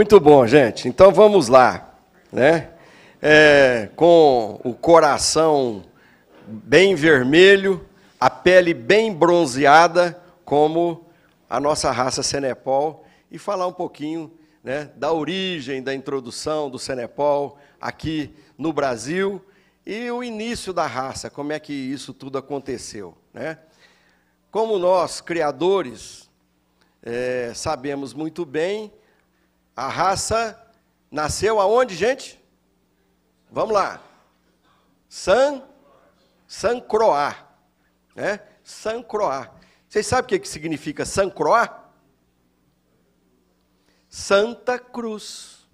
Muito bom, gente. Então vamos lá, né? É, com o coração bem vermelho, a pele bem bronzeada, como a nossa raça Senepol, e falar um pouquinho né, da origem, da introdução do Senepol aqui no Brasil e o início da raça, como é que isso tudo aconteceu, né? Como nós, criadores, é, sabemos muito bem a raça nasceu aonde, gente? Vamos lá. San, San Croá. Né? San Croá. Vocês sabem o que significa San Croá? Santa Cruz.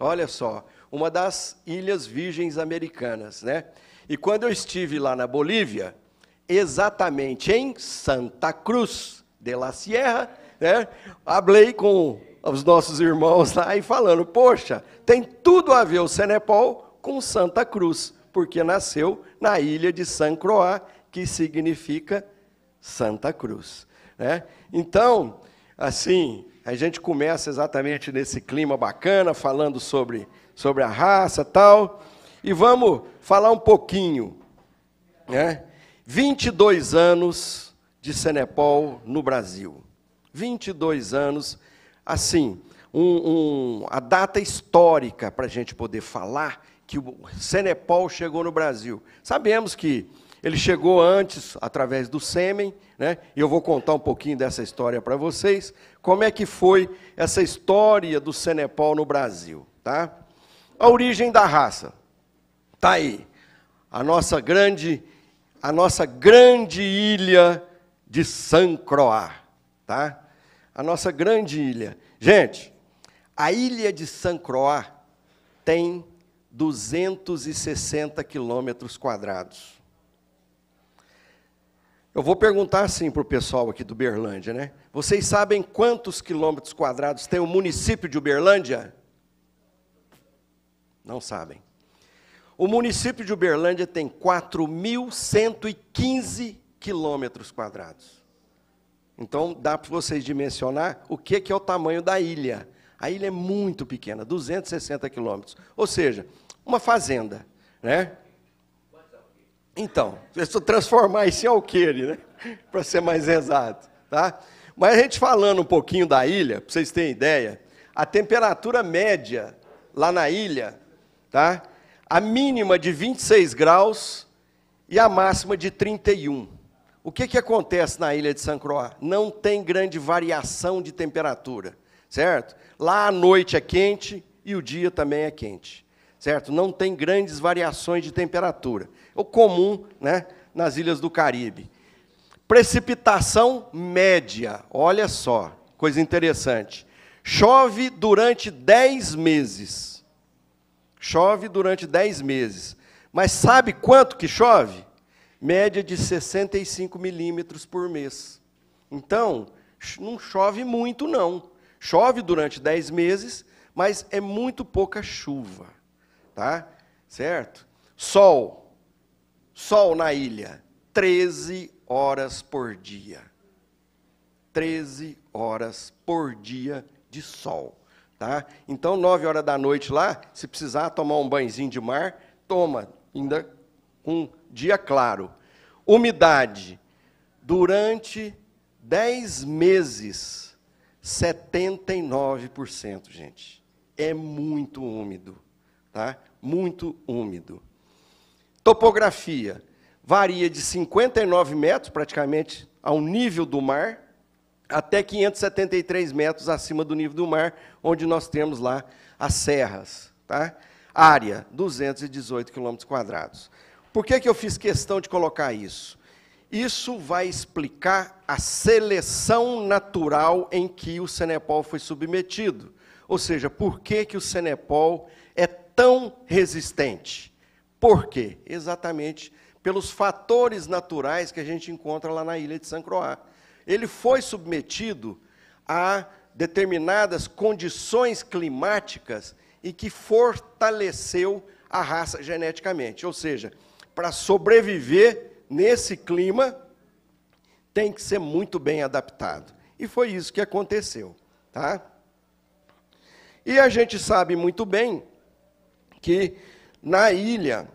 Olha só, uma das ilhas virgens americanas, né? E quando eu estive lá na Bolívia, exatamente em Santa Cruz de la Sierra, né? Hablei com aos nossos irmãos lá e falando: poxa, tem tudo a ver o Senepol com Santa Cruz, porque nasceu na ilha de San Croix, que significa Santa Cruz. Né? Então, assim, a gente começa exatamente nesse clima bacana, falando sobre, sobre a raça tal, e vamos falar um pouquinho. Né? 22 anos de Senepol no Brasil. 22 anos assim, um, um, a data histórica para a gente poder falar que o Senepol chegou no Brasil. Sabemos que ele chegou antes através do sêmen, né? Eu vou contar um pouquinho dessa história para vocês. Como é que foi essa história do Senepol no Brasil, tá? A origem da raça. Tá aí. A nossa grande a nossa grande ilha de Sancroá, tá? a nossa grande ilha. Gente, a ilha de São Croix tem 260 quilômetros quadrados. Eu vou perguntar assim para o pessoal aqui do Uberlândia, né? Vocês sabem quantos quilômetros quadrados tem o município de Uberlândia? Não sabem. O município de Uberlândia tem 4.115 quilômetros quadrados. Então dá para vocês dimensionar o que, é o tamanho da ilha. A ilha é muito pequena, 260 quilômetros. Ou seja, uma fazenda. Né? Então, eu transformar isso em alqueire, né? para ser mais exato. Tá? Mas a gente falando um pouquinho da ilha, para vocês terem ideia, a temperatura média lá na ilha, tá? a mínima de 26 graus e a máxima de 31. O que, que acontece na ilha de San Croix? Não tem grande variação de temperatura, certo? Lá a noite é quente e o dia também é quente, certo? Não tem grandes variações de temperatura. É o comum né, nas ilhas do Caribe. Precipitação média, olha só, coisa interessante. Chove durante 10 meses. Chove durante 10 meses. Mas sabe quanto que chove? média de 65 milímetros por mês. Então, não chove muito, não. Chove durante 10 meses, mas é muito pouca chuva. Tá? Certo? Sol. Sol na ilha. 13 horas por dia. 13 horas por dia de sol. Tá? Então, 9 horas da noite lá, se precisar tomar um banhozinho de mar, toma. Ainda com dia claro. Umidade, durante 10 meses, 79%, gente. É muito úmido, tá? Muito úmido. Topografia, varia de 59 metros, praticamente, ao nível do mar, até 573 metros acima do nível do mar, onde nós temos lá as serras, tá? Área, 218 quilômetros quadrados. Por que, que eu fiz questão de colocar isso? Isso vai explicar a seleção natural em que o Senepol foi submetido. Ou seja, por que, que o Senepol é tão resistente? Por quê? Exatamente pelos fatores naturais que a gente encontra lá na ilha de San Croix. Ele foi submetido a determinadas condições climáticas e que fortaleceu a raça geneticamente. Ou seja, para sobreviver nesse clima, tem que ser muito bem adaptado. E foi isso que aconteceu. Tá? E a gente sabe muito bem que na ilha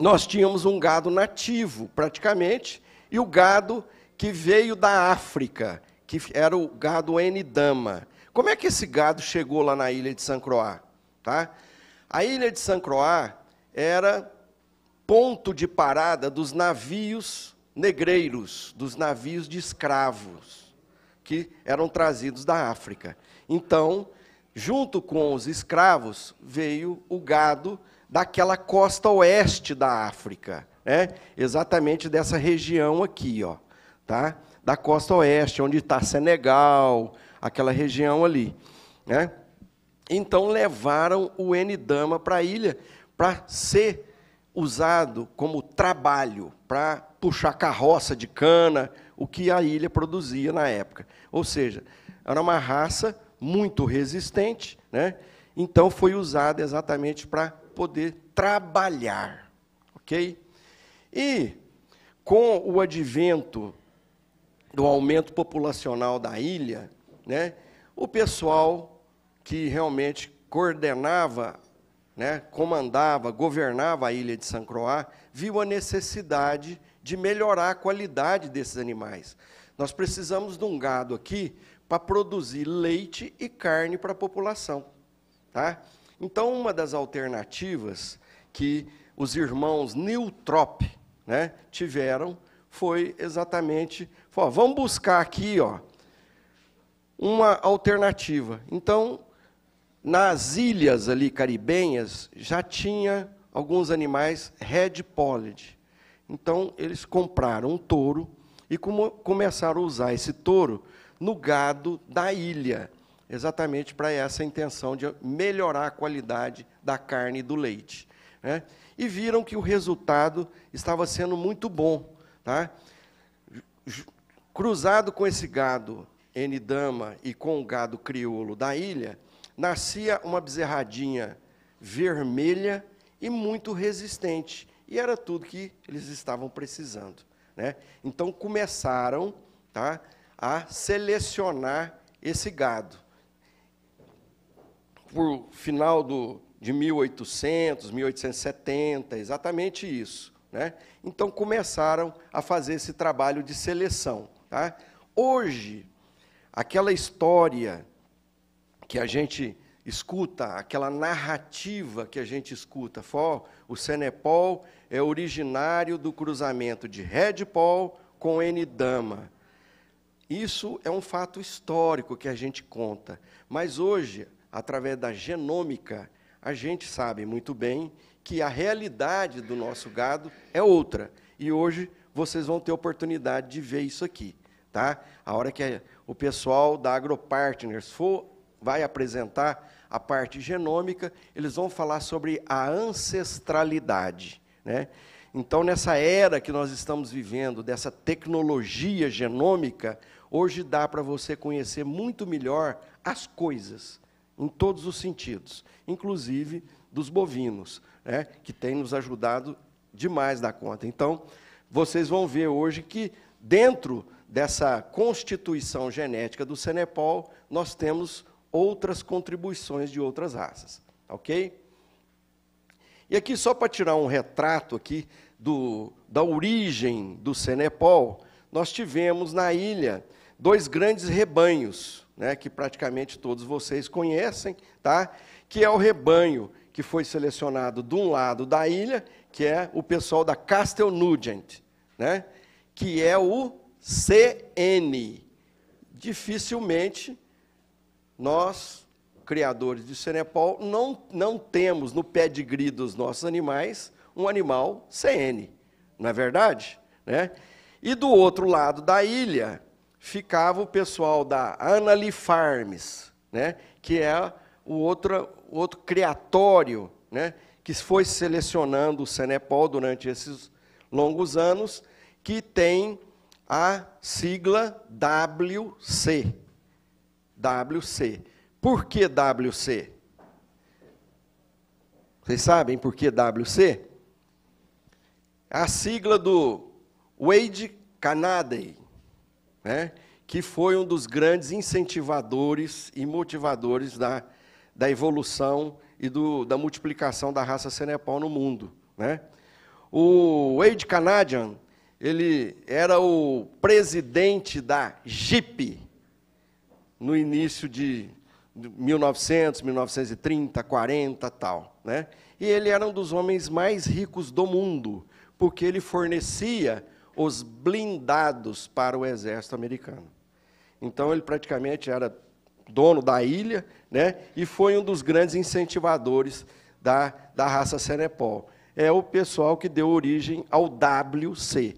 nós tínhamos um gado nativo, praticamente, e o gado que veio da África, que era o gado Enidama. Como é que esse gado chegou lá na ilha de São Croix? Tá? A ilha de São Croix era ponto de parada dos navios negreiros, dos navios de escravos, que eram trazidos da África. Então, junto com os escravos, veio o gado daquela costa oeste da África, né? exatamente dessa região aqui, ó, tá? da costa oeste, onde está Senegal, aquela região ali. Né? Então levaram o Enidama para a ilha para ser usado como trabalho para puxar carroça de cana, o que a ilha produzia na época. Ou seja, era uma raça muito resistente, né? então foi usada exatamente para poder trabalhar. Ok? E com o advento do aumento populacional da ilha, né, o pessoal que realmente coordenava né, comandava, governava a ilha de San Croix, viu a necessidade de melhorar a qualidade desses animais. Nós precisamos de um gado aqui para produzir leite e carne para a população. Tá? Então, uma das alternativas que os irmãos Newtrop né, tiveram foi exatamente, ó, vamos buscar aqui ó, uma alternativa. Então, nas ilhas ali caribenhas já tinha alguns animais red polled. Então eles compraram um touro e começaram a usar esse touro no gado da ilha, exatamente para essa intenção de melhorar a qualidade da carne e do leite. Né? E viram que o resultado estava sendo muito bom. Tá? Cruzado com esse gado enidama e com o gado crioulo da ilha, nascia uma bezerradinha vermelha e muito resistente. E era tudo que eles estavam precisando. Né? Então começaram tá, a selecionar esse gado. Por final do, de 1800, 1870, exatamente isso. Né? Então começaram a fazer esse trabalho de seleção. Tá? Hoje, aquela história que a gente escuta, aquela narrativa que a gente escuta. O Senepol é originário do cruzamento de Redpol com Enidama. Isso é um fato histórico que a gente conta, mas hoje, através da genômica, a gente sabe muito bem que a realidade do nosso gado é outra. E hoje vocês vão ter oportunidade de ver isso aqui. Tá? A hora que o pessoal da AgroPartners for vai apresentar a parte genômica, eles vão falar sobre a ancestralidade. Né? Então, nessa era que nós estamos vivendo, dessa tecnologia genômica, hoje dá para você conhecer muito melhor as coisas, em todos os sentidos, inclusive dos bovinos, né? que tem nos ajudado demais da conta. Então, vocês vão ver hoje que, dentro dessa constituição genética do Senepol, nós temos outras contribuições de outras raças, ok? E aqui só para tirar um retrato aqui do, da origem do Senepol, nós tivemos na ilha dois grandes rebanhos, né, que praticamente todos vocês conhecem, tá? Que é o rebanho que foi selecionado de um lado da ilha, que é o pessoal da Castel Nugent, né? Que é o CN. Dificilmente nós, criadores de Senepol, não, não temos no pé de grilo dos nossos animais um animal CN, não é verdade? Né? E do outro lado da ilha ficava o pessoal da Anali Farms, né? que é o outro, outro criatório né? que foi selecionando o Senepol durante esses longos anos, que tem a sigla WC, WC. Por que WC? Vocês sabem por que WC? É a sigla do Wade Canaday, né? que foi um dos grandes incentivadores e motivadores da, da evolução e do, da multiplicação da raça Senepal no mundo. Né? O Wade Canadian, ele era o presidente da JIP, no início de 1900, 1930, 40, tal, né? E ele era um dos homens mais ricos do mundo, porque ele fornecia os blindados para o exército americano. Então ele praticamente era dono da ilha, né? E foi um dos grandes incentivadores da, da raça Senepol. É o pessoal que deu origem ao WC.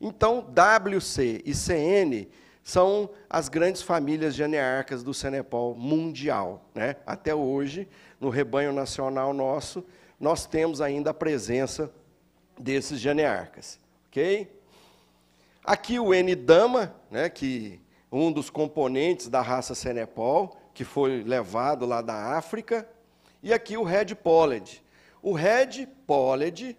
Então, WC e CN são as grandes famílias genearcas do Senepol mundial. Né? Até hoje, no rebanho nacional nosso, nós temos ainda a presença desses genearcas. Ok? Aqui o N-Dama, né, que um dos componentes da raça Senepol, que foi levado lá da África, e aqui o Red Pollard. O Red Pollard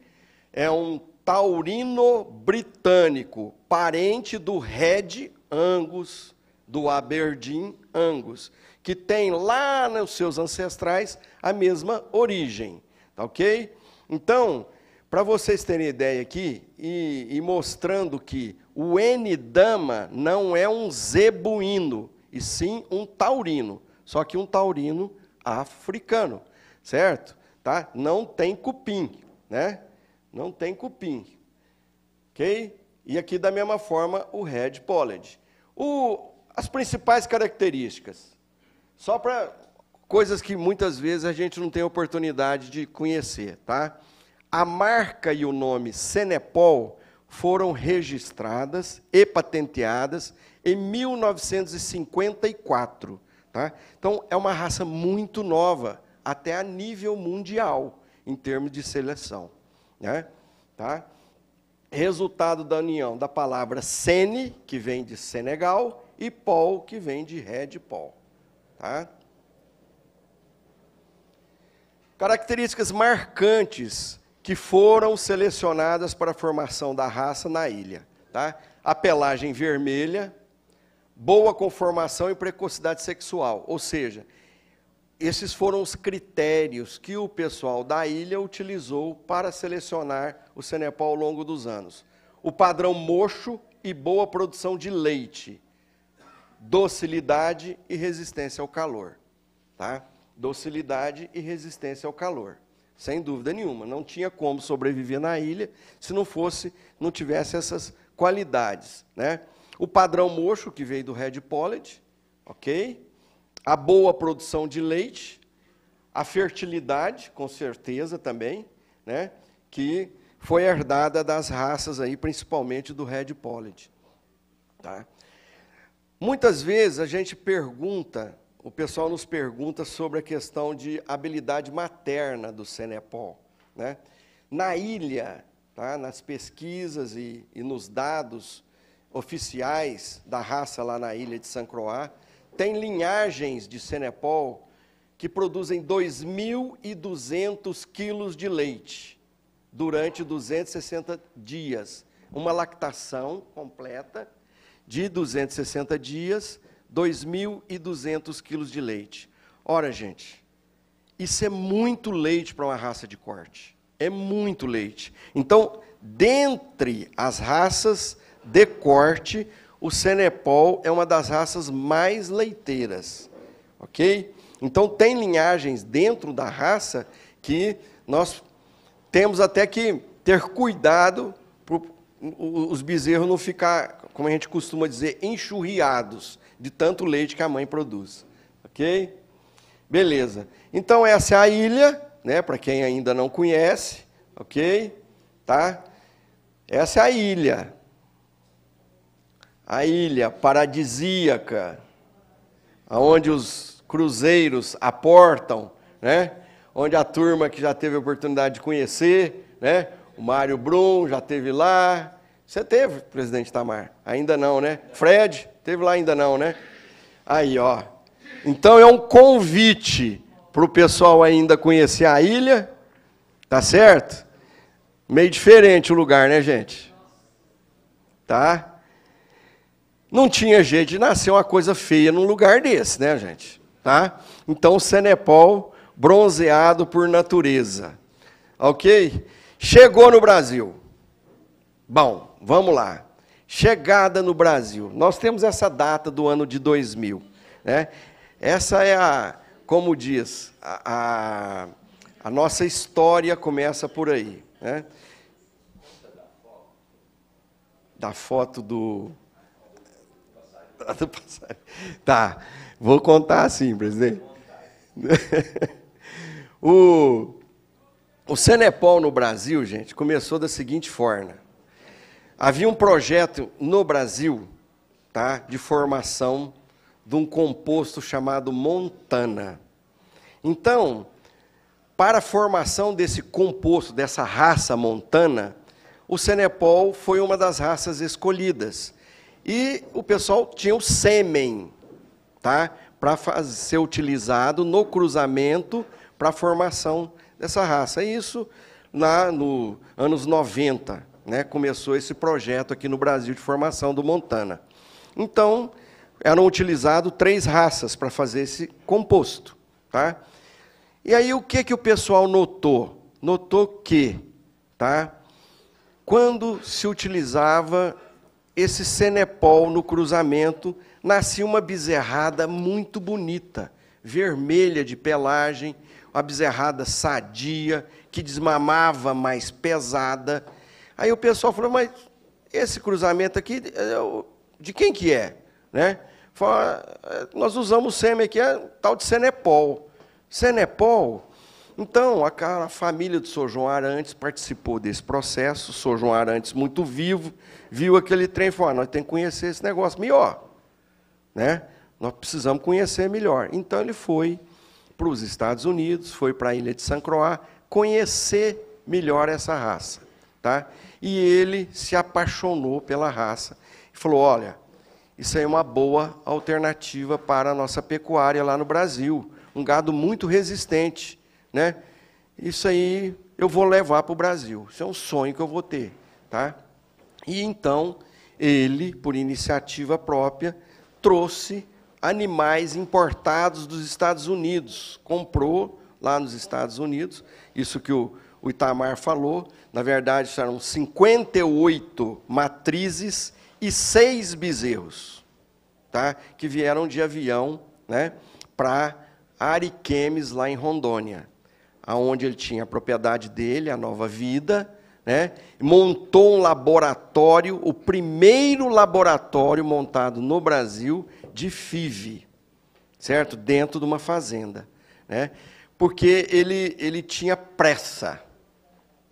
é um taurino britânico, parente do Red Angus, do Aberdeen Angus, que tem lá nos seus ancestrais a mesma origem, tá ok? Então, para vocês terem ideia aqui, e, e, mostrando que o N-dama não é um zebuíno, e sim um taurino, só que um taurino africano, certo? Tá? Não tem cupim, né? Não tem cupim, ok? E aqui, da mesma forma, o Red Pollard. O, as principais características, só para coisas que muitas vezes a gente não tem oportunidade de conhecer, tá? A marca e o nome Senepol foram registradas e patenteadas em 1954, tá? Então é uma raça muito nova, até a nível mundial em termos de seleção, né? Tá? resultado da união da palavra Sene, que vem de Senegal, e Paul, que vem de Red Paul. Tá? Características marcantes que foram selecionadas para a formação da raça na ilha. Tá? A pelagem vermelha, boa conformação e precocidade sexual, ou seja, esses foram os critérios que o pessoal da ilha utilizou para selecionar o Senepal ao longo dos anos. O padrão mocho e boa produção de leite, docilidade e resistência ao calor. Tá? Docilidade e resistência ao calor. Sem dúvida nenhuma, não tinha como sobreviver na ilha se não fosse, não tivesse essas qualidades, né? O padrão mocho que veio do Red Pollard, OK? a boa produção de leite, a fertilidade, com certeza também, né, que foi herdada das raças aí, principalmente do Red Pollet. Tá? Muitas vezes a gente pergunta, o pessoal nos pergunta sobre a questão de habilidade materna do Senepol. Né? Na ilha, tá? nas pesquisas e, e nos dados oficiais da raça lá na ilha de San Croix, tem linhagens de Senepol que produzem 2.200 quilos de leite durante 260 dias. Uma lactação completa de 260 dias, 2.200 quilos de leite. Ora, gente, isso é muito leite para uma raça de corte. É muito leite. Então, dentre as raças de corte, o Senepol é uma das raças mais leiteiras, ok? Então, tem linhagens dentro da raça que nós temos até que ter cuidado para os bezerros não ficar, como a gente costuma dizer, enxurriados de tanto leite que a mãe produz, ok? Beleza. Então, essa é a ilha, né, para quem ainda não conhece, ok? Tá? Essa é a ilha a ilha paradisíaca, aonde os cruzeiros aportam, né? Onde a turma que já teve a oportunidade de conhecer, né? O Mário Brum já teve lá. Você teve, presidente Tamar? Ainda não, né? Fred, teve lá ainda não, né? Aí, ó. Então é um convite para o pessoal ainda conhecer a ilha, tá certo? Meio diferente o lugar, né, gente? Tá? Não tinha jeito de nascer uma coisa feia num lugar desse, né, gente? Tá? Então, o Senepol, bronzeado por natureza. Ok? Chegou no Brasil. Bom, vamos lá. Chegada no Brasil. Nós temos essa data do ano de 2000. Né? Essa é a, como diz, a, a, a nossa história começa por aí. Né? Da foto do Tá, tá, tá, vou contar assim, presidente. o, o Senepol no Brasil, gente, começou da seguinte forma. Havia um projeto no Brasil tá, de formação de um composto chamado Montana. Então, para a formação desse composto, dessa raça montana, o Senepol foi uma das raças escolhidas. E o pessoal tinha o sêmen, tá? Para ser utilizado no cruzamento para a formação dessa raça. E isso lá nos anos 90, né, começou esse projeto aqui no Brasil de formação do Montana. Então, eram utilizados três raças para fazer esse composto. Tá? E aí, o que, que o pessoal notou? Notou que, tá, quando se utilizava esse cenepol no cruzamento, nascia uma bezerrada muito bonita, vermelha de pelagem, uma bezerrada sadia, que desmamava mais pesada. Aí o pessoal falou, mas esse cruzamento aqui, é de quem que é? Né? Fala, ah, nós usamos o sêmen aqui, é tal de Senepol. Senepol então, a, a família do Sr. João Arantes participou desse processo, o Sr. João Arantes, muito vivo, viu aquele trem e falou, ah, nós temos que conhecer esse negócio melhor. Né? Nós precisamos conhecer melhor. Então, ele foi para os Estados Unidos, foi para a ilha de San Croix, conhecer melhor essa raça. Tá? E ele se apaixonou pela raça e falou: olha, isso aí é uma boa alternativa para a nossa pecuária lá no Brasil. Um gado muito resistente, né? Isso aí eu vou levar para o Brasil. Isso é um sonho que eu vou ter, tá? E então ele, por iniciativa própria, trouxe animais importados dos Estados Unidos, comprou lá nos Estados Unidos, isso que o, o Itamar falou, na verdade eram 58 matrizes e seis bezerros, tá? que vieram de avião né, para Ariquemes, lá em Rondônia aonde ele tinha a propriedade dele, a Nova Vida, né? montou um laboratório, o primeiro laboratório montado no Brasil de FIV, certo? Dentro de uma fazenda, né? Porque ele, ele tinha pressa,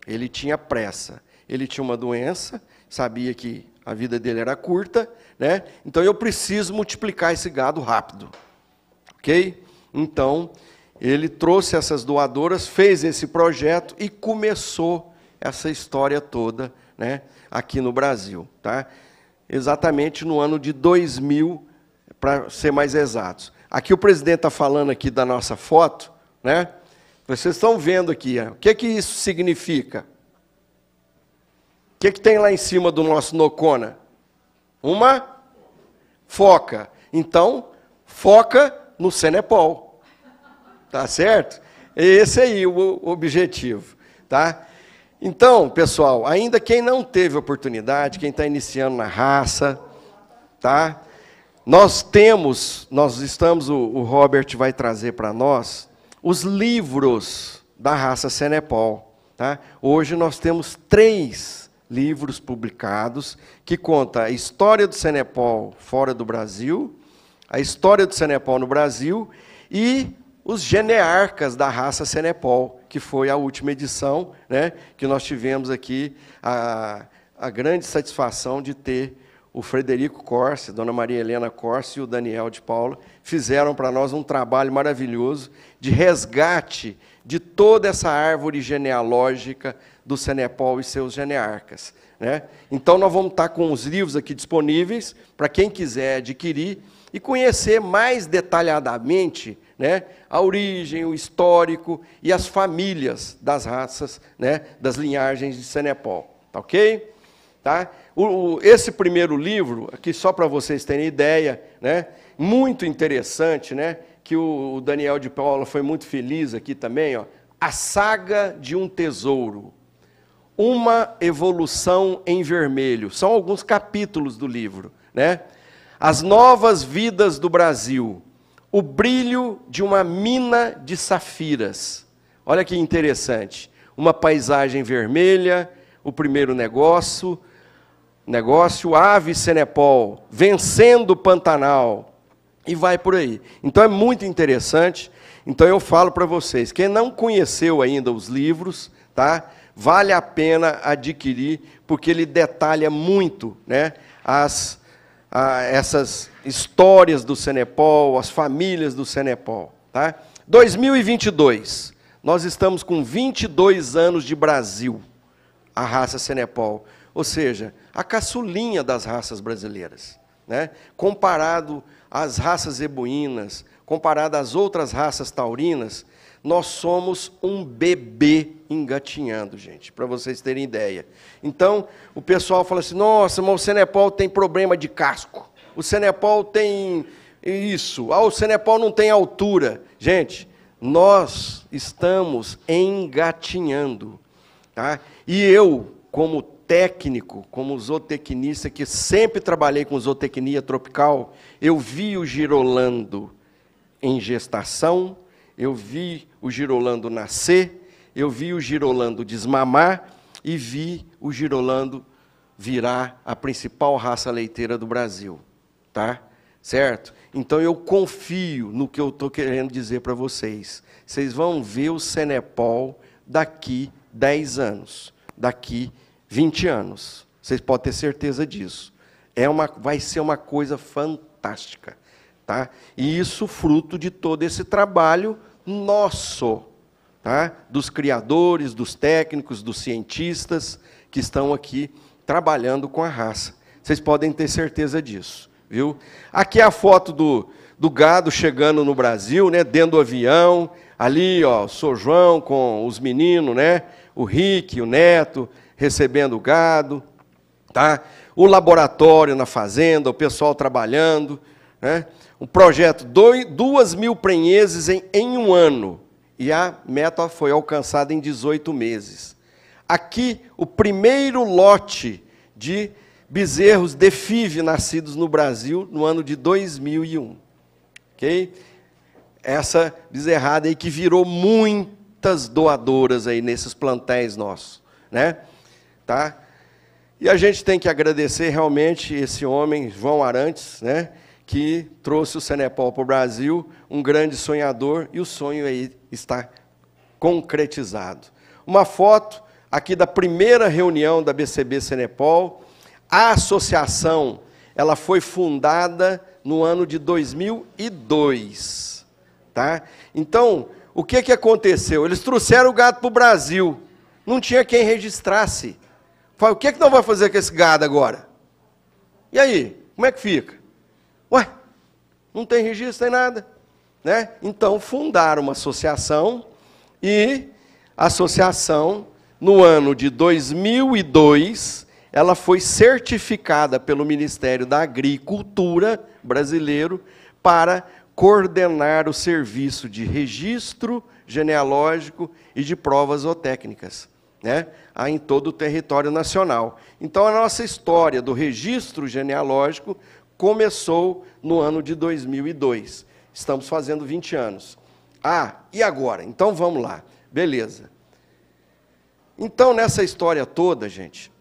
ele tinha pressa, ele tinha uma doença, sabia que a vida dele era curta, né? Então eu preciso multiplicar esse gado rápido, ok? Então ele trouxe essas doadoras, fez esse projeto e começou essa história toda né, aqui no Brasil. Tá? Exatamente no ano de 2000, para ser mais exatos. Aqui o presidente está falando aqui da nossa foto, né? Vocês estão vendo aqui, o que, é que isso significa? O que, é que tem lá em cima do nosso Nocona? Uma foca. Então, foca no Senepol. Tá certo? É esse aí é o objetivo, tá? Então, pessoal, ainda quem não teve oportunidade, quem está iniciando na raça, tá? Nós temos, nós estamos, o, Robert vai trazer para nós os livros da raça Senepol. Tá? Hoje nós temos três livros publicados que conta a história do Senepol fora do Brasil, a história do Senepol no Brasil e os genearcas da raça Senepol, que foi a última edição, né, que nós tivemos aqui a, a grande satisfação de ter o Frederico Corse, Dona Maria Helena Corse e o Daniel de Paula fizeram para nós um trabalho maravilhoso de resgate de toda essa árvore genealógica do Senepol e seus genearcas. Né? Então, nós vamos estar com os livros aqui disponíveis para quem quiser adquirir e conhecer mais detalhadamente né? a origem, o histórico e as famílias das raças, né? das linhagens de Senepol. Tá ok? Tá? O, o, esse primeiro livro, aqui só para vocês terem ideia, né? muito interessante, né? que o, o Daniel de Paula foi muito feliz aqui também, ó. A Saga de um Tesouro. Uma Evolução em Vermelho. São alguns capítulos do livro. Né? As Novas Vidas do Brasil o brilho de uma mina de safiras. Olha que interessante. Uma paisagem vermelha, o primeiro negócio, negócio Ave Senepol, vencendo o Pantanal e vai por aí. Então é muito interessante. Então eu falo para vocês, quem não conheceu ainda os livros, tá? Vale a pena adquirir porque ele detalha muito, né? As essas histórias do Senepol, as famílias do Senepol. Tá? 2022, nós estamos com 22 anos de Brasil, a raça Senepol, ou seja, a caçulinha das raças brasileiras. Né? Comparado às raças ebuínas, comparado às outras raças taurinas, nós somos um bebê engatinhando, gente, para vocês terem ideia. Então, o pessoal fala assim: nossa, mas o Senepol tem problema de casco, o Senepol tem isso, ah, o Senepol não tem altura. Gente, nós estamos engatinhando. Tá? E eu, como técnico, como zootecnista, que sempre trabalhei com zootecnia tropical, eu vi o girolando em gestação, eu vi o Girolando nascer, eu vi o Girolando desmamar e vi o Girolando virar a principal raça leiteira do Brasil, tá? Certo? Então eu confio no que eu estou querendo dizer para vocês. Vocês vão ver o Senepol daqui 10 anos, daqui 20 anos. Vocês podem ter certeza disso. É uma, vai ser uma coisa fantástica. Tá? E isso fruto de todo esse trabalho nosso, tá? dos criadores, dos técnicos, dos cientistas que estão aqui trabalhando com a raça. Vocês podem ter certeza disso. Viu? Aqui é a foto do, do gado chegando no Brasil, né, dentro do avião. Ali, ó, o Sr. João com os meninos, né, o Rick, o Neto, recebendo o gado, tá? O laboratório na fazenda, o pessoal trabalhando, né? um projeto, dois, duas mil prenheses em, em um ano. E a meta foi alcançada em 18 meses. Aqui, o primeiro lote de bezerros de FIV nascidos no Brasil no ano de 2001. Ok? Essa bezerrada aí que virou muitas doadoras aí nesses plantéis nossos. Né? Tá? E a gente tem que agradecer realmente esse homem, João Arantes, né? que trouxe o Senepol para o Brasil, um grande sonhador, e o sonho aí está concretizado. Uma foto aqui da primeira reunião da BCB Senepol. A associação, ela foi fundada no ano de 2002, tá? Então, o que, que aconteceu? Eles trouxeram o gado para o Brasil, não tinha quem registrasse. Falei, o que, que nós vamos fazer com esse gado agora? E aí, como é que fica? Não tem registro, tem nada. Né? Então, fundaram uma associação e a associação, no ano de 2002, ela foi certificada pelo Ministério da Agricultura brasileiro para coordenar o serviço de registro genealógico e de provas zootécnicas, né? em todo o território nacional. Então, a nossa história do registro genealógico começou no ano de 2002. Estamos fazendo 20 anos. Ah, e agora? Então vamos lá. Beleza. Então, nessa história toda, gente,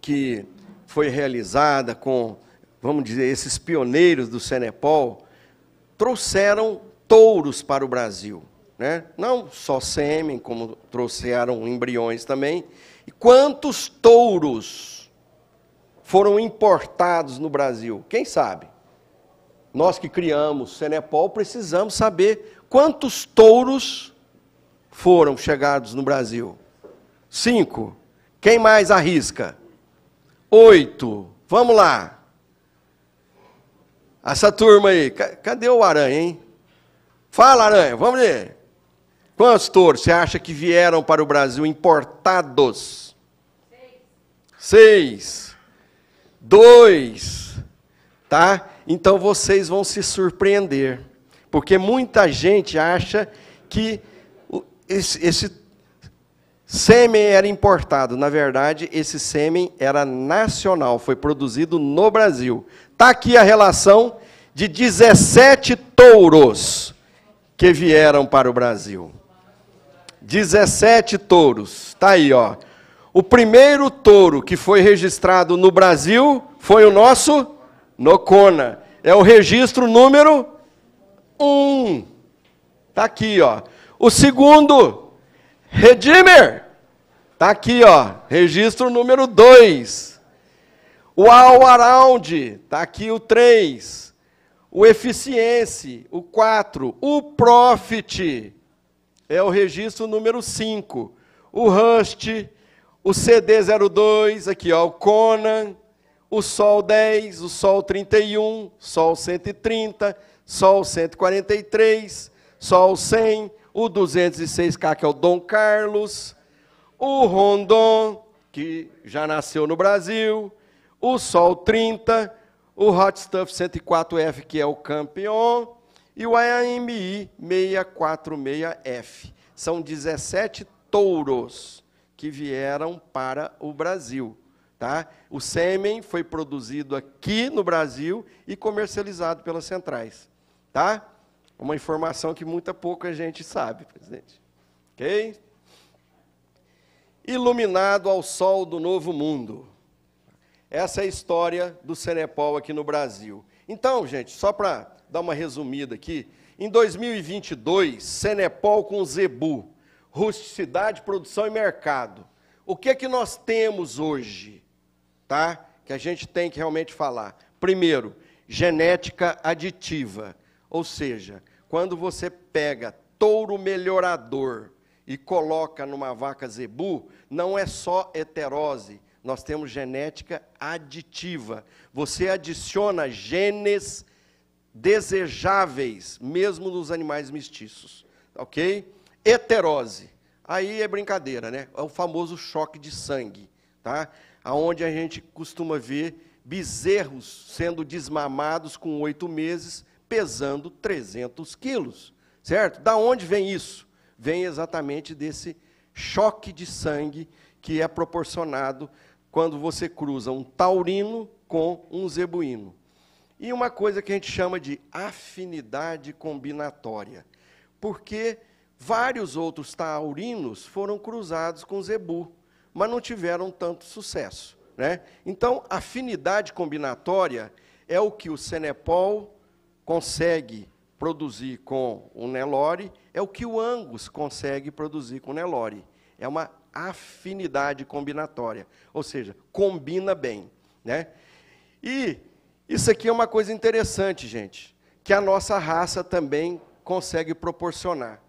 que foi realizada com, vamos dizer, esses pioneiros do Senepol, trouxeram touros para o Brasil. Né? Não só sêmen, como trouxeram embriões também. E quantos touros foram importados no Brasil? Quem sabe? Nós que criamos Senepol precisamos saber quantos touros foram chegados no Brasil. Cinco. Quem mais arrisca? Oito. Vamos lá. Essa turma aí. Cadê o Aranha, hein? Fala, Aranha. Vamos ver. Quantos touros você acha que vieram para o Brasil importados? Seis. Seis. Dois. Tá? Então vocês vão se surpreender, porque muita gente acha que esse, esse sêmen era importado. Na verdade, esse sêmen era nacional, foi produzido no Brasil. Está aqui a relação de 17 touros que vieram para o Brasil. 17 touros. Está aí, ó. O primeiro touro que foi registrado no Brasil foi o nosso Nocona. É o registro número 1. Um. Está aqui, ó. O segundo, Redeemer. Está aqui, ó. Registro número 2. O All Around. Está aqui o 3. O Eficiência, o 4. O Profit. É o registro número 5. O Rust. O CD02. Aqui, ó. O Conan o Sol 10, o Sol 31, Sol 130, Sol 143, Sol 100, o 206K, que é o Dom Carlos, o Rondon, que já nasceu no Brasil, o Sol 30, o Hot Stuff 104F, que é o campeão, e o AMI 646F. São 17 touros que vieram para o Brasil. Tá? O sêmen foi produzido aqui no Brasil e comercializado pelas centrais. Tá? Uma informação que muita pouca gente sabe, presidente. Ok? Iluminado ao sol do novo mundo. Essa é a história do Senepol aqui no Brasil. Então, gente, só para dar uma resumida aqui, em 2022, Senepol com Zebu, rusticidade, produção e mercado. O que é que nós temos hoje? tá? que a gente tem que realmente falar. Primeiro, genética aditiva, ou seja, quando você pega touro melhorador e coloca numa vaca zebu, não é só heterose, nós temos genética aditiva. Você adiciona genes desejáveis, mesmo nos animais mestiços, ok? Heterose. Aí é brincadeira, né? É o famoso choque de sangue, tá? aonde a gente costuma ver bezerros sendo desmamados com oito meses, pesando 300 quilos, certo? Da onde vem isso? Vem exatamente desse choque de sangue que é proporcionado quando você cruza um taurino com um zebuíno. E uma coisa que a gente chama de afinidade combinatória, porque vários outros taurinos foram cruzados com zebu mas não tiveram tanto sucesso. Né? Então, afinidade combinatória é o que o Senepol consegue produzir com o Nelore, é o que o Angus consegue produzir com o Nelore. É uma afinidade combinatória, ou seja, combina bem. Né? E isso aqui é uma coisa interessante, gente, que a nossa raça também consegue proporcionar.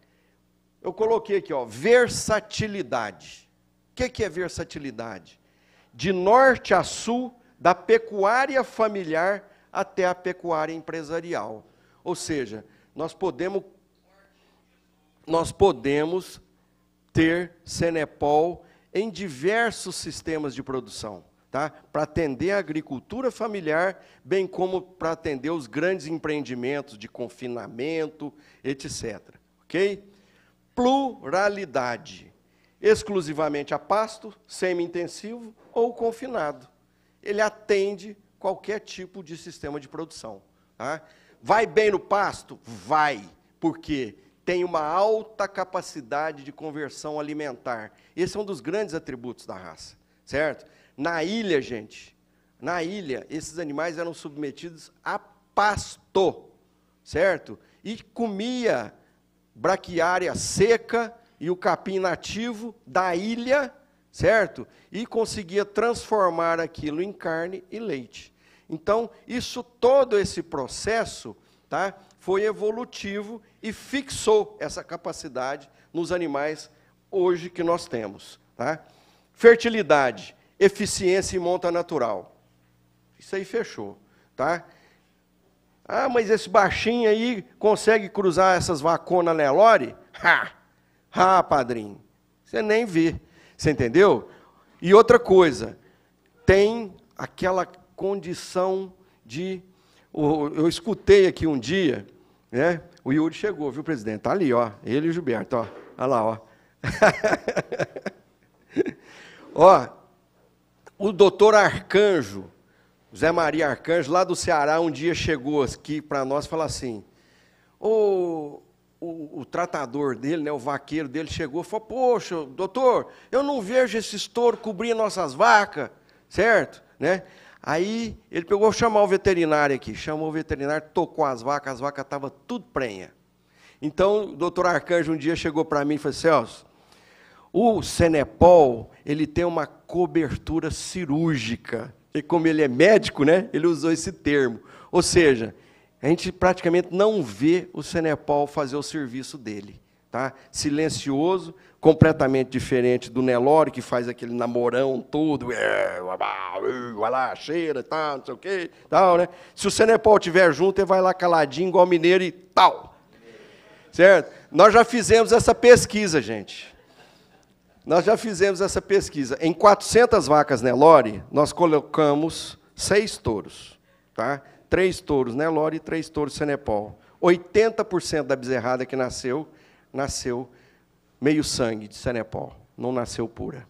Eu coloquei aqui, ó, versatilidade que, que é versatilidade? De norte a sul, da pecuária familiar até a pecuária empresarial. Ou seja, nós podemos, nós podemos ter Senepol em diversos sistemas de produção, tá? para atender a agricultura familiar, bem como para atender os grandes empreendimentos de confinamento, etc. Ok? Pluralidade exclusivamente a pasto, semi-intensivo ou confinado. Ele atende qualquer tipo de sistema de produção. Tá? Vai bem no pasto? Vai, porque tem uma alta capacidade de conversão alimentar. Esse é um dos grandes atributos da raça, certo? Na ilha, gente, na ilha, esses animais eram submetidos a pasto, certo? E comia braquiária seca, e o capim nativo da ilha, certo? E conseguia transformar aquilo em carne e leite. Então, isso todo esse processo, tá? Foi evolutivo e fixou essa capacidade nos animais hoje que nós temos, tá? Fertilidade, eficiência e monta natural. Isso aí fechou, tá? Ah, mas esse baixinho aí consegue cruzar essas vaconas Nelore? Ha! Ah, padrinho, você nem vê. Você entendeu? E outra coisa, tem aquela condição de. Eu escutei aqui um dia, né? O Yuri chegou, viu, presidente? Está ali, ó. Ele e o Gilberto, ó. Olha lá, ó. ó, o doutor Arcanjo, Zé Maria Arcanjo, lá do Ceará, um dia chegou aqui para nós e falou assim: Ô, o, o, tratador dele, né, o vaqueiro dele, chegou e falou: Poxa, doutor, eu não vejo esse estouro cobrir nossas vacas, certo? Né? Aí ele pegou chamar o veterinário aqui, chamou o veterinário, tocou as vacas, as vacas estavam tudo prenha. Então o doutor Arcanjo um dia chegou para mim e falou: assim, Celso, o Senepol ele tem uma cobertura cirúrgica. E como ele é médico, né, ele usou esse termo. Ou seja, a gente praticamente não vê o Senepol fazer o serviço dele. Tá? Silencioso, completamente diferente do Nelore, que faz aquele namorão todo, é, vai lá, cheira, tal, tá, não sei o quê, tal, né? Se o Senepol tiver junto, ele vai lá caladinho, igual mineiro e tal. Certo? Nós já fizemos essa pesquisa, gente. Nós já fizemos essa pesquisa. Em 400 vacas Nelore, nós colocamos seis touros. Tá? três touros Nelore e três touros Senepol. 80% da bezerrada que nasceu, nasceu meio sangue de Senepol, não nasceu pura.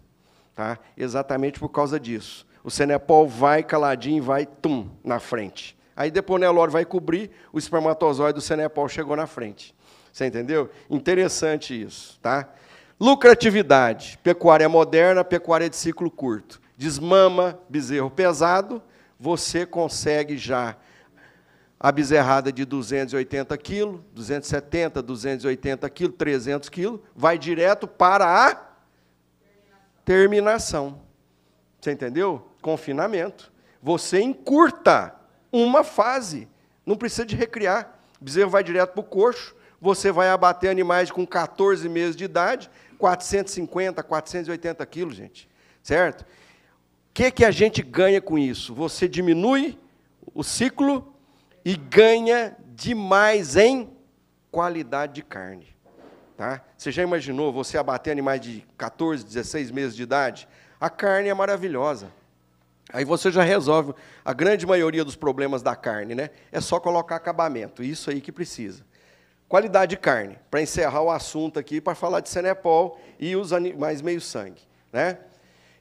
Tá? Exatamente por causa disso. O Senepol vai caladinho, vai tum, na frente. Aí depois o Nelore vai cobrir, o espermatozoide do Senepol chegou na frente. Você entendeu? Interessante isso, tá? Lucratividade. Pecuária moderna, pecuária de ciclo curto. Desmama bezerro pesado, você consegue já a bezerrada de 280 quilos, 270, 280 quilos, 300 quilos, vai direto para a terminação. Você entendeu? Confinamento. Você encurta uma fase, não precisa de recriar. O bezerro vai direto para o coxo, você vai abater animais com 14 meses de idade, 450, 480 quilos, gente. Certo? O que, que a gente ganha com isso? Você diminui o ciclo e ganha demais em qualidade de carne. Tá? Você já imaginou você abater animais de 14, 16 meses de idade? A carne é maravilhosa. Aí você já resolve a grande maioria dos problemas da carne, né? É só colocar acabamento, isso aí que precisa. Qualidade de carne, para encerrar o assunto aqui, para falar de Senepol e os animais meio sangue, né?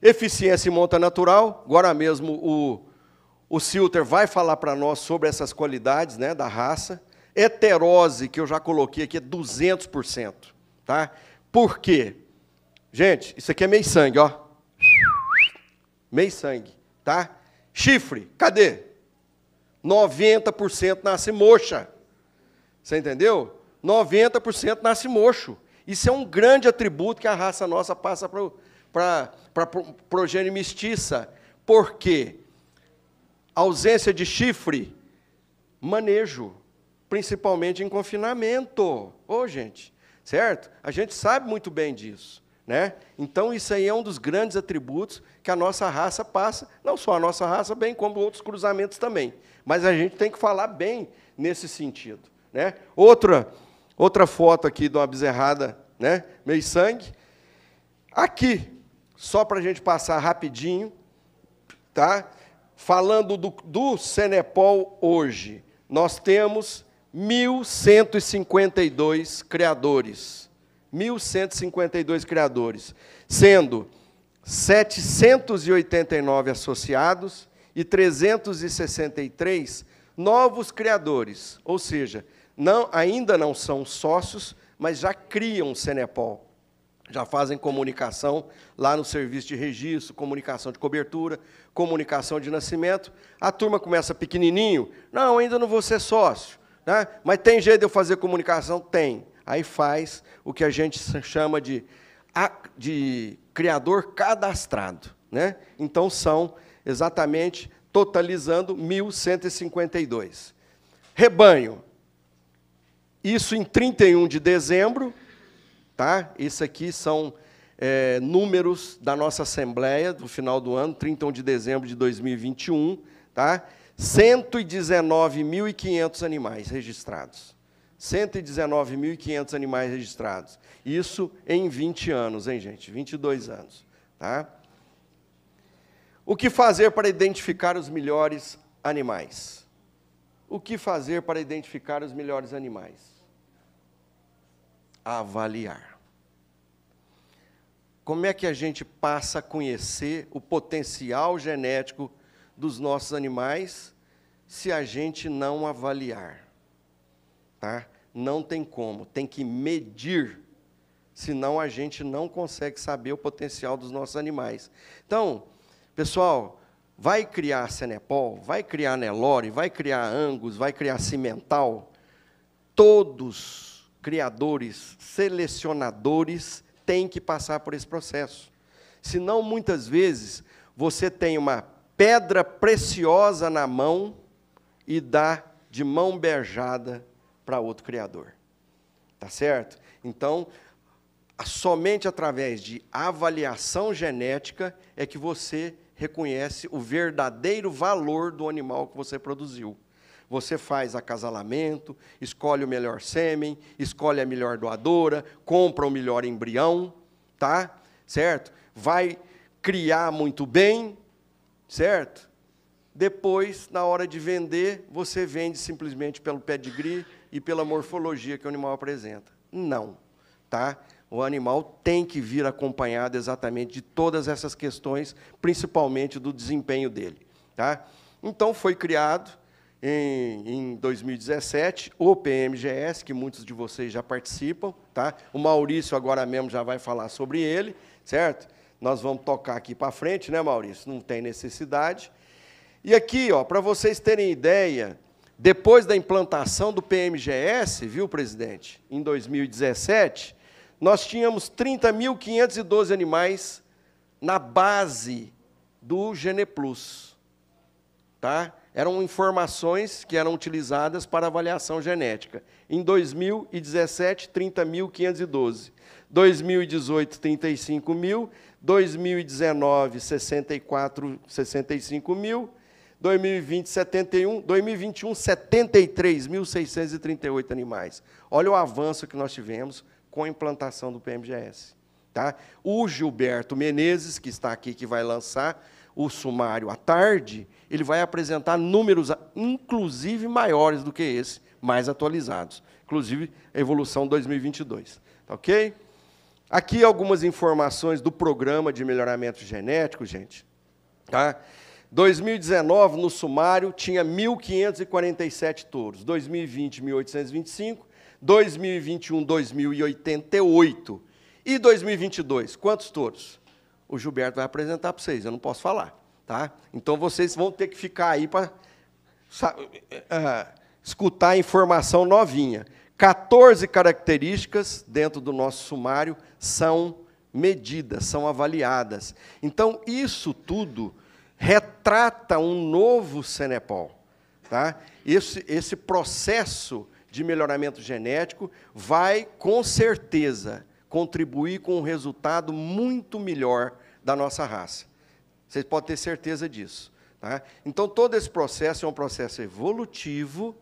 Eficiência em monta natural, agora mesmo o o Silter vai falar para nós sobre essas qualidades né, da raça. Heterose, que eu já coloquei aqui, é 200%. Tá? Por quê? Gente, isso aqui é meio sangue, ó. Meio sangue, tá? Chifre, cadê? 90% nasce mocha. Você entendeu? 90% nasce mocho. Isso é um grande atributo que a raça nossa passa para pro, a progênie mestiça. Por quê? ausência de chifre, manejo, principalmente em confinamento. Ô, oh, gente, certo? A gente sabe muito bem disso. Né? Então, isso aí é um dos grandes atributos que a nossa raça passa, não só a nossa raça, bem como outros cruzamentos também. Mas a gente tem que falar bem nesse sentido. Né? Outra, outra foto aqui de uma bezerrada né? meio sangue. Aqui, só para a gente passar rapidinho, tá? falando do, do Senepol hoje, nós temos 1.152 criadores. 1.152 criadores, sendo 789 associados e 363 novos criadores, ou seja, não, ainda não são sócios, mas já criam o Senepol. Já fazem comunicação lá no serviço de registro, comunicação de cobertura, comunicação de nascimento. A turma começa pequenininho. Não, ainda não vou ser sócio. Né? Mas tem jeito de eu fazer comunicação? Tem. Aí faz o que a gente chama de, de criador cadastrado. Né? Então são exatamente, totalizando, 1.152. Rebanho. Isso em 31 de dezembro. Tá? Isso aqui são é, números da nossa Assembleia do final do ano, 31 de dezembro de 2021, tá? 119.500 animais registrados. 119.500 animais registrados. Isso em 20 anos, hein, gente? 22 anos. Tá? O que fazer para identificar os melhores animais? O que fazer para identificar os melhores animais? Avaliar como é que a gente passa a conhecer o potencial genético dos nossos animais se a gente não avaliar? Tá? Não tem como, tem que medir, senão a gente não consegue saber o potencial dos nossos animais. Então, pessoal, vai criar Senepol, vai criar Nelore, vai criar Angus, vai criar Cimental, todos criadores, selecionadores tem que passar por esse processo. Senão, muitas vezes, você tem uma pedra preciosa na mão e dá de mão beijada para outro criador. Tá certo? Então, somente através de avaliação genética é que você reconhece o verdadeiro valor do animal que você produziu. Você faz acasalamento, escolhe o melhor sêmen, escolhe a melhor doadora, compra o melhor embrião, tá? Certo? Vai criar muito bem, certo? Depois, na hora de vender, você vende simplesmente pelo pedigree e pela morfologia que o animal apresenta. Não, tá? O animal tem que vir acompanhado exatamente de todas essas questões, principalmente do desempenho dele, tá? Então foi criado em, em 2017, o PMGS, que muitos de vocês já participam. Tá? O Maurício agora mesmo já vai falar sobre ele, certo? Nós vamos tocar aqui para frente, né, Maurício? Não tem necessidade. E aqui, ó, para vocês terem ideia, depois da implantação do PMGS, viu, presidente, em 2017, nós tínhamos 30.512 animais na base do Gene Plus. Tá? eram informações que eram utilizadas para avaliação genética. Em 2017, 30.512. 2018, 35 mil. 2019, 64, 65 mil. 2020, 71. 2021, 73.638 animais. Olha o avanço que nós tivemos com a implantação do PMGS. Tá? O Gilberto Menezes, que está aqui, que vai lançar o sumário à tarde, ele vai apresentar números, inclusive maiores do que esse, mais atualizados. Inclusive, a evolução 2022. Tá ok? Aqui algumas informações do programa de melhoramento genético, gente. Tá? 2019, no sumário, tinha 1.547 touros. 2020, 1.825. 2021, 2.088. E 2022, quantos touros? o Gilberto vai apresentar para vocês, eu não posso falar. Tá? Então vocês vão ter que ficar aí para uh, é, escutar a informação novinha. 14 características dentro do nosso sumário são medidas, são avaliadas. Então isso tudo retrata um novo Senepol. Tá? Esse, esse processo de melhoramento genético vai, com certeza, contribuir com um resultado muito melhor da nossa raça. Vocês podem ter certeza disso. Tá? Então, todo esse processo é um processo evolutivo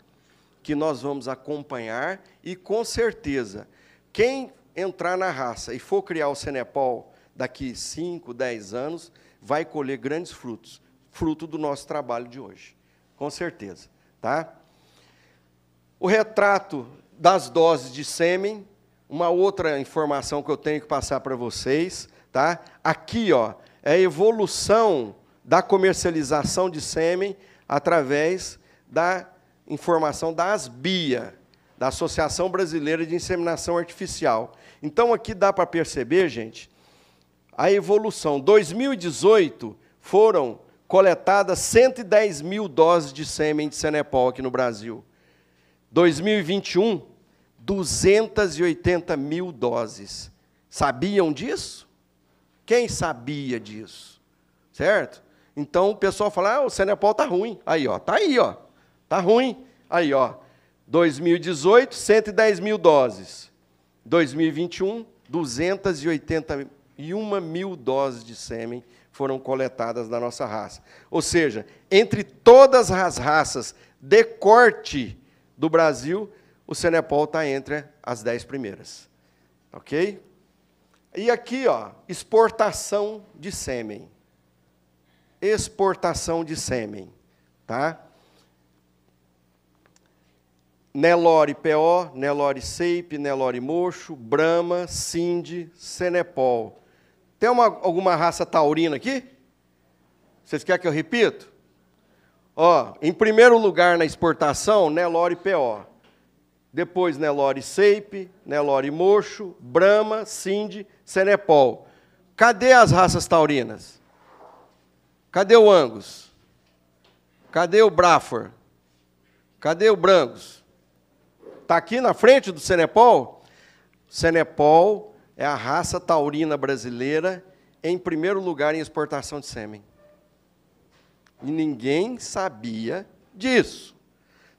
que nós vamos acompanhar e, com certeza, quem entrar na raça e for criar o Senepol daqui 5, 10 anos, vai colher grandes frutos, fruto do nosso trabalho de hoje, com certeza. Tá? O retrato das doses de sêmen uma outra informação que eu tenho que passar para vocês, tá? Aqui, ó, é a evolução da comercialização de sêmen através da informação da ASBIA, da Associação Brasileira de Inseminação Artificial. Então aqui dá para perceber, gente, a evolução. 2018 foram coletadas 110 mil doses de sêmen de Senepol aqui no Brasil. 2021 280 mil doses. Sabiam disso? Quem sabia disso? Certo? Então o pessoal fala: ah, o Senepol está ruim. Aí, ó, tá aí, ó. Tá ruim. Aí, ó. 2018, 110 mil doses. 2021, 281 mil doses de sêmen foram coletadas da nossa raça. Ou seja, entre todas as raças de corte do Brasil, o Senepol está entre as dez primeiras. Ok? E aqui, ó, exportação de sêmen. Exportação de sêmen. Tá? Nelore PO, Nelore Seipe, Nelore Mocho, Brahma, Cindy, Senepol. Tem uma, alguma raça taurina aqui? Vocês querem que eu repito? Ó, em primeiro lugar na exportação, Nelore PO depois Nelore Seipe, Nelore Mocho, Brahma, Cindy, Senepol. Cadê as raças taurinas? Cadê o Angus? Cadê o Braford? Cadê o Brangos? Está aqui na frente do Senepol? Senepol é a raça taurina brasileira em primeiro lugar em exportação de sêmen. E ninguém sabia disso.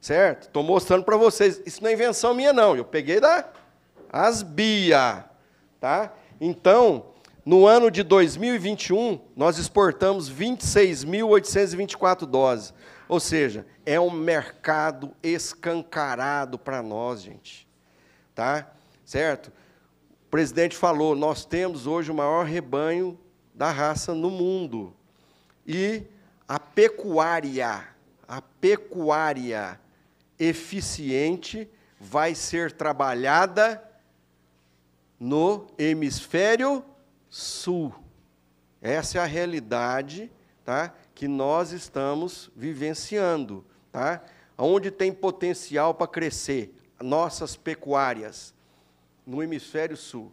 Certo? Estou mostrando para vocês. Isso não é invenção minha, não. Eu peguei da Asbia. Tá? Então, no ano de 2021, nós exportamos 26.824 doses. Ou seja, é um mercado escancarado para nós, gente. Tá? Certo? O presidente falou, nós temos hoje o maior rebanho da raça no mundo. E a pecuária, a pecuária eficiente vai ser trabalhada no hemisfério sul. Essa é a realidade tá, que nós estamos vivenciando. Tá? Onde tem potencial para crescer? Nossas pecuárias, no hemisfério sul.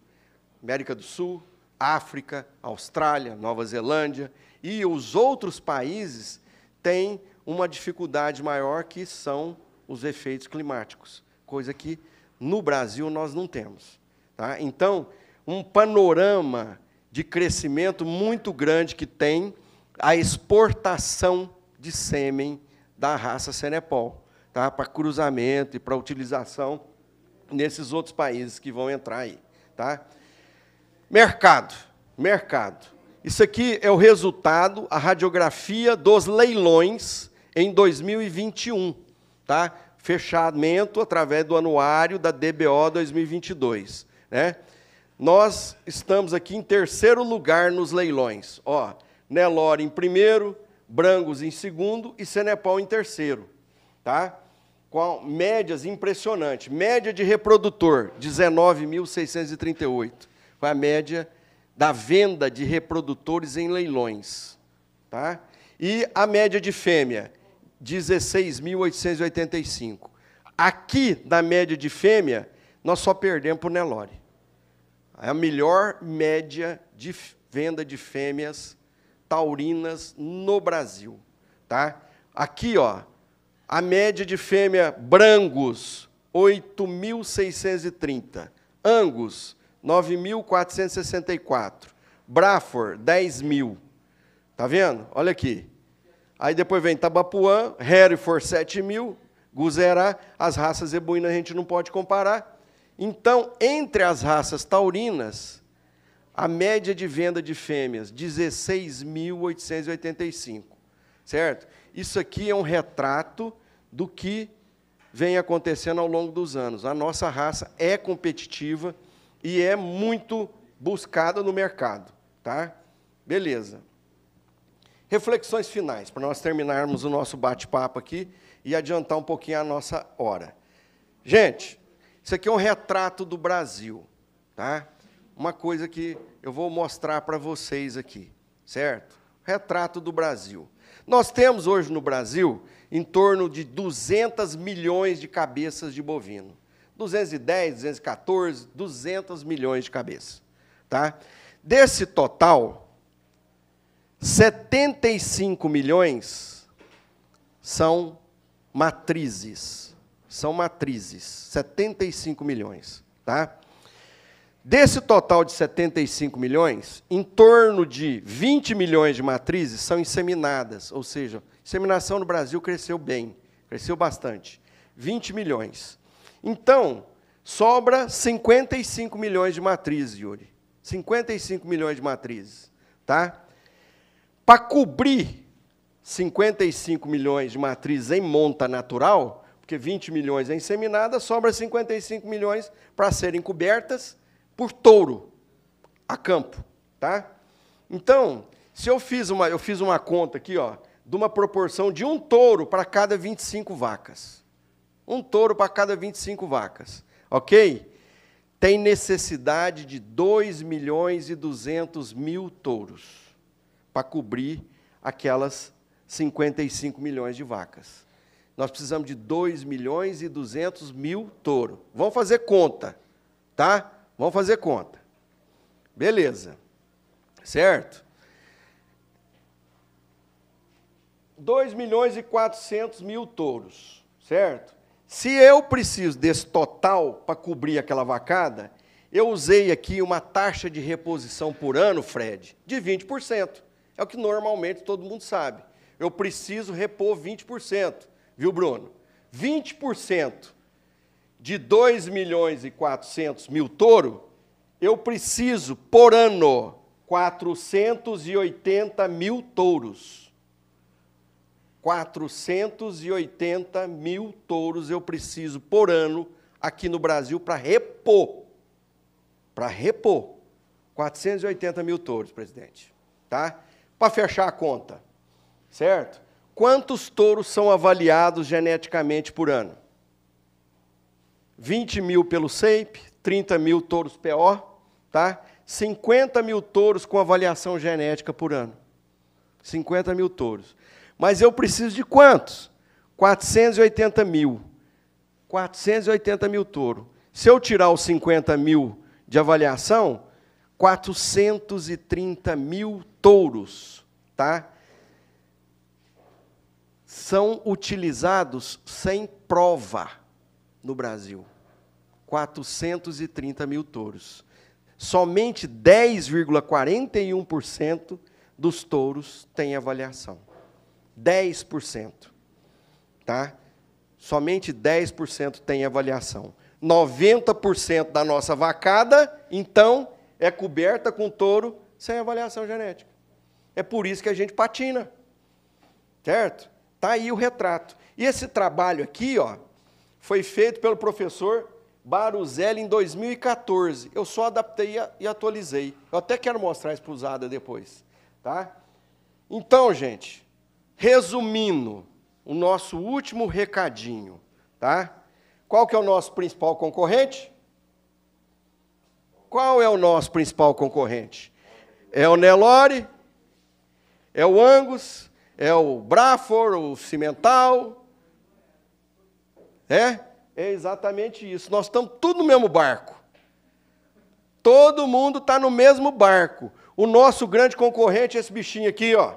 América do Sul, África, Austrália, Nova Zelândia e os outros países têm uma dificuldade maior que são os efeitos climáticos, coisa que no Brasil nós não temos. Tá? Então, um panorama de crescimento muito grande que tem a exportação de sêmen da raça Senepol, tá? para cruzamento e para utilização nesses outros países que vão entrar aí. Tá? Mercado, mercado. Isso aqui é o resultado, a radiografia dos leilões em 2021 tá? Fechamento através do anuário da DBO 2022, né? Nós estamos aqui em terceiro lugar nos leilões. Ó, Nelore em primeiro, Brangos em segundo e Senepal em terceiro, tá? Com médias impressionantes. Média de reprodutor, 19.638. Foi a média da venda de reprodutores em leilões, tá? E a média de fêmea, 16.885. Aqui, na média de fêmea, nós só perdemos para o Nelore. É a melhor média de venda de fêmeas taurinas no Brasil. Tá? Aqui, ó, a média de fêmea Brangos, 8.630. Angus, 9.464. Braford, 10.000. Tá vendo? Olha aqui. Aí depois vem Tabapuã, Hereford 7000, mil, Guzerá, as raças ebuínas a gente não pode comparar. Então, entre as raças taurinas, a média de venda de fêmeas, 16.885, certo? Isso aqui é um retrato do que vem acontecendo ao longo dos anos. A nossa raça é competitiva e é muito buscada no mercado, tá? Beleza. Reflexões finais, para nós terminarmos o nosso bate-papo aqui e adiantar um pouquinho a nossa hora. Gente, isso aqui é um retrato do Brasil, tá? Uma coisa que eu vou mostrar para vocês aqui, certo? Retrato do Brasil. Nós temos hoje no Brasil em torno de 200 milhões de cabeças de bovino. 210, 214, 200 milhões de cabeças, tá? Desse total, 75 milhões são matrizes. São matrizes, 75 milhões, tá? Desse total de 75 milhões, em torno de 20 milhões de matrizes são inseminadas, ou seja, inseminação no Brasil cresceu bem, cresceu bastante. 20 milhões. Então, sobra 55 milhões de matrizes, Yuri. 55 milhões de matrizes, tá? Para cobrir 55 milhões de matriz em monta natural, porque 20 milhões é inseminada, sobra 55 milhões para serem cobertas por touro a campo, tá? Então, se eu fiz uma, eu fiz uma conta aqui, ó, de uma proporção de um touro para cada 25 vacas. Um touro para cada 25 vacas, ok? Tem necessidade de 2 milhões e 200 mil touros para cobrir aquelas 55 milhões de vacas. Nós precisamos de 2 milhões e 200 mil touro. Vamos fazer conta, tá? Vamos fazer conta. Beleza. Certo? 2 milhões e 400 mil touros, certo? Se eu preciso desse total para cobrir aquela vacada, eu usei aqui uma taxa de reposição por ano, Fred, de 20%. É o que normalmente todo mundo sabe. Eu preciso repor 20%, viu, Bruno? 20% de 2 milhões e 400 mil touro, eu preciso, por ano, 480 mil touros. 480 mil touros eu preciso por ano aqui no Brasil para repor. Para repor. 480 mil touros, presidente. Tá? para fechar a conta, certo? Quantos touros são avaliados geneticamente por ano? 20 mil pelo SEIP, 30 mil touros PO, tá? 50 mil touros com avaliação genética por ano. 50 mil touros. Mas eu preciso de quantos? 480 mil. 480 mil touros. Se eu tirar os 50 mil de avaliação, 430 mil touros, tá? São utilizados sem prova no Brasil. 430 mil touros. Somente 10,41% dos touros têm avaliação. 10%. Tá? Somente 10% tem avaliação. 90% da nossa vacada, então, é coberta com touro sem avaliação genética. É por isso que a gente patina. Certo? Está aí o retrato. E esse trabalho aqui, ó, foi feito pelo professor Baruzelli em 2014. Eu só adaptei e atualizei. Eu até quero mostrar a para depois. Tá? Então, gente, resumindo o nosso último recadinho, tá? Qual que é o nosso principal concorrente? Qual é o nosso principal concorrente? É o Nelore? É o Angus? É o Brafor, o Cimental? É? É exatamente isso. Nós estamos tudo no mesmo barco. Todo mundo está no mesmo barco. O nosso grande concorrente é esse bichinho aqui, ó.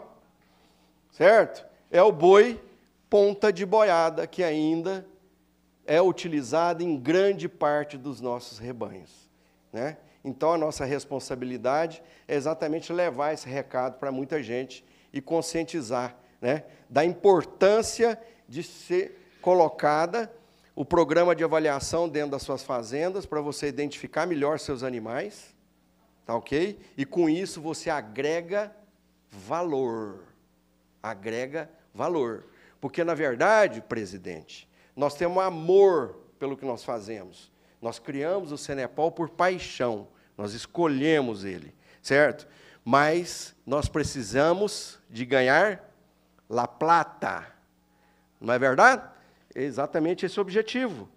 Certo? É o boi ponta de boiada que ainda é utilizado em grande parte dos nossos rebanhos. Né? Então, a nossa responsabilidade é exatamente levar esse recado para muita gente e conscientizar né, da importância de ser colocada o programa de avaliação dentro das suas fazendas para você identificar melhor seus animais, tá ok? E com isso você agrega valor, agrega valor, porque na verdade, presidente, nós temos amor pelo que nós fazemos. Nós criamos o Senepol por paixão, nós escolhemos ele, certo? Mas nós precisamos de ganhar La Plata. Não é verdade? É exatamente esse objetivo,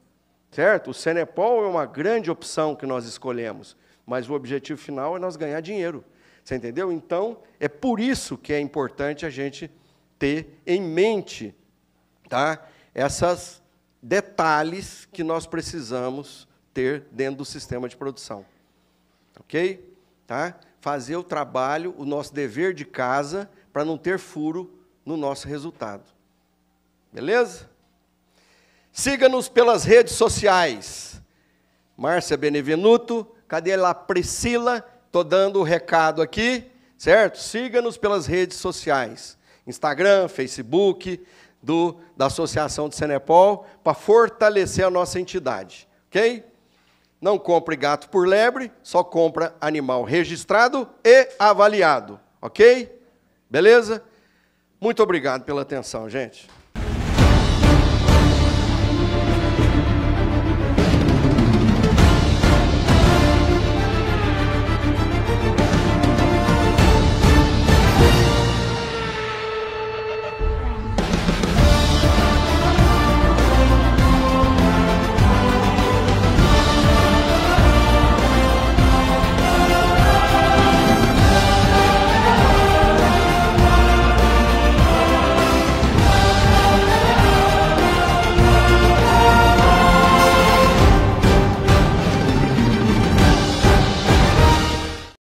certo? O Senepol é uma grande opção que nós escolhemos, mas o objetivo final é nós ganhar dinheiro. Você entendeu? Então, é por isso que é importante a gente ter em mente tá, essas detalhes que nós precisamos ter dentro do sistema de produção. Ok? Tá? Fazer o trabalho, o nosso dever de casa, para não ter furo no nosso resultado. Beleza? Siga-nos pelas redes sociais. Márcia Benevenuto, cadê lá Priscila? Estou dando o recado aqui, certo? Siga-nos pelas redes sociais. Instagram, Facebook, do, da Associação de Senepol, para fortalecer a nossa entidade, ok? Não compre gato por lebre, só compra animal registrado e avaliado, ok? Beleza? Muito obrigado pela atenção, gente.